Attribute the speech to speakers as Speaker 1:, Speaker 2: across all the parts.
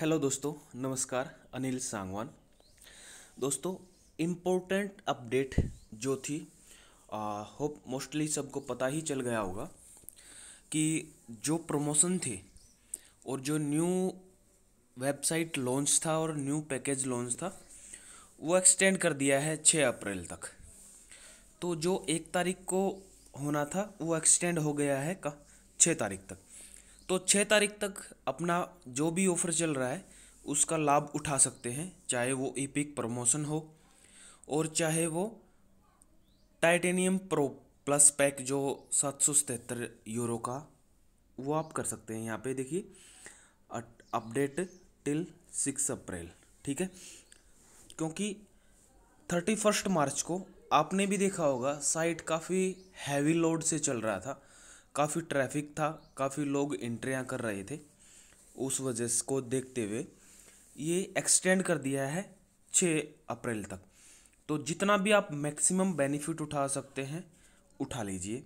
Speaker 1: hello दोस्तों नमस्कार अनिल सांगवान दोस्तों इम्पोर्टेंट अपडेट जो थी होप मोस्टली सबको पता ही चल गया होगा कि जो प्रमोशन थे और जो न्यू वेबसाइट लॉन्च था और न्यू पैकेज लॉन्च था वो एक्सटेंड कर दिया है 6 अप्रैल तक तो जो एक तारीख को होना था वो एक्सटेंड हो गया है का छः तारीख तक तो छः तारीख तक अपना जो भी ऑफ़र चल रहा है उसका लाभ उठा सकते हैं चाहे वो एपिक प्रमोशन हो और चाहे वो टाइटेनियम प्रो प्लस पैक जो सात सौ सतहत्तर यूरो का वो आप कर सकते हैं यहाँ पे देखिए अपडेट टिल सिक्स अप्रैल ठीक है क्योंकि थर्टी फर्स्ट मार्च को आपने भी देखा होगा साइट काफ़ी हैवी लोड से चल रहा था काफ़ी ट्रैफिक था काफ़ी लोग एंट्रियाँ कर रहे थे उस वजह को देखते हुए ये एक्सटेंड कर दिया है छः अप्रैल तक तो जितना भी आप मैक्सिमम बेनिफिट उठा सकते हैं उठा लीजिए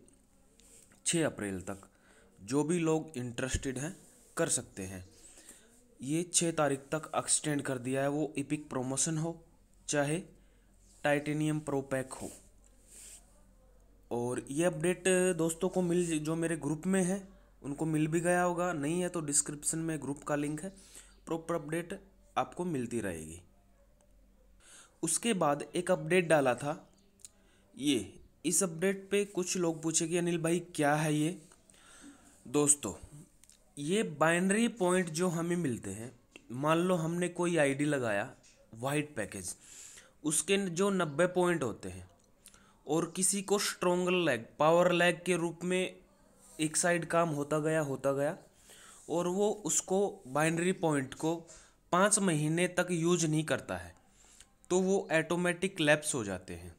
Speaker 1: छः अप्रैल तक जो भी लोग इंटरेस्टेड हैं कर सकते हैं ये छः तारीख तक एक्सटेंड कर दिया है वो इपिक प्रमोशन हो चाहे टाइटेनियम प्रो पैक हो और ये अपडेट दोस्तों को मिल जो मेरे ग्रुप में है उनको मिल भी गया होगा नहीं है तो डिस्क्रिप्शन में ग्रुप का लिंक है प्रॉपर अपडेट आपको मिलती रहेगी उसके बाद एक अपडेट डाला था ये इस अपडेट पे कुछ लोग पूछे कि अनिल भाई क्या है ये दोस्तों ये बाइनरी पॉइंट जो हमें मिलते हैं मान लो हमने कोई आईडी लगाया वाइट पैकेज उसके जो नब्बे पॉइंट होते हैं और किसी को स्ट्रोंग लेग पावर लेग के रूप में एक साइड काम होता गया होता गया और वो उसको बाइनरी पॉइंट को पाँच महीने तक यूज नहीं करता है तो वो ऐटोमेटिक लैप्स हो जाते हैं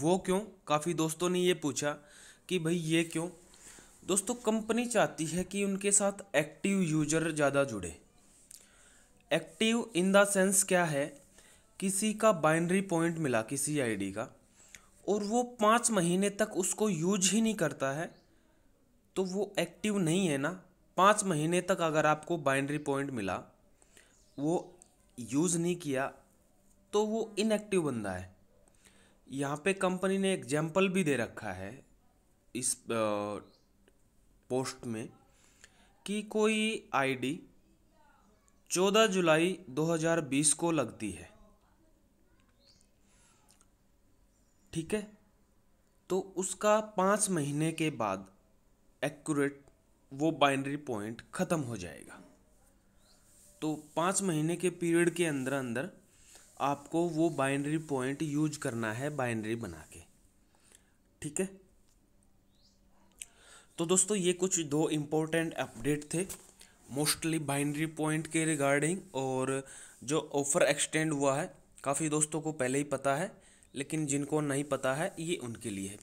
Speaker 1: वो क्यों काफ़ी दोस्तों ने ये पूछा कि भाई ये क्यों दोस्तों कंपनी चाहती है कि उनके साथ एक्टिव यूजर ज़्यादा जुड़े एक्टिव इन द सेंस क्या है किसी का बाइनरी पॉइंट मिला किसी आईडी का और वो पाँच महीने तक उसको यूज ही नहीं करता है तो वो एक्टिव नहीं है ना पाँच महीने तक अगर आपको बाइंड्री पॉइंट मिला वो यूज़ नहीं किया तो वो इनएक्टिव बंदा है यहाँ पे कंपनी ने एग्जाम्पल भी दे रखा है इस पोस्ट में कि कोई आईडी 14 जुलाई 2020 को लगती है ठीक है तो उसका पाँच महीने के बाद एक्यूरेट वो बाइनरी पॉइंट ख़त्म हो जाएगा तो पाँच महीने के पीरियड के अंदर अंदर आपको वो बाइनरी पॉइंट यूज करना है बाइनरी बना के ठीक है तो दोस्तों ये कुछ दो इम्पोर्टेंट अपडेट थे मोस्टली बाइनरी पॉइंट के रिगार्डिंग और जो ऑफ़र एक्सटेंड हुआ है काफ़ी दोस्तों को पहले ही पता है लेकिन जिनको नहीं पता है ये उनके लिए है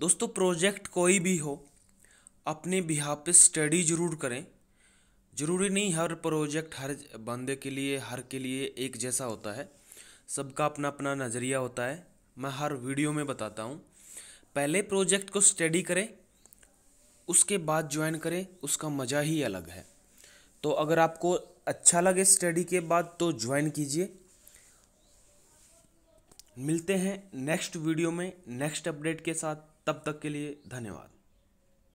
Speaker 1: दोस्तों प्रोजेक्ट कोई भी हो अपने बिहा पे स्टडी ज़रूर करें ज़रूरी नहीं हर प्रोजेक्ट हर बंदे के लिए हर के लिए एक जैसा होता है सबका अपना अपना नज़रिया होता है मैं हर वीडियो में बताता हूँ पहले प्रोजेक्ट को स्टडी करें उसके बाद ज्वाइन करें उसका मज़ा ही अलग है तो अगर आपको अच्छा लगे स्टडी के बाद तो ज्वाइन कीजिए मिलते हैं नेक्स्ट वीडियो में नेक्स्ट अपडेट के साथ तब तक के लिए धन्यवाद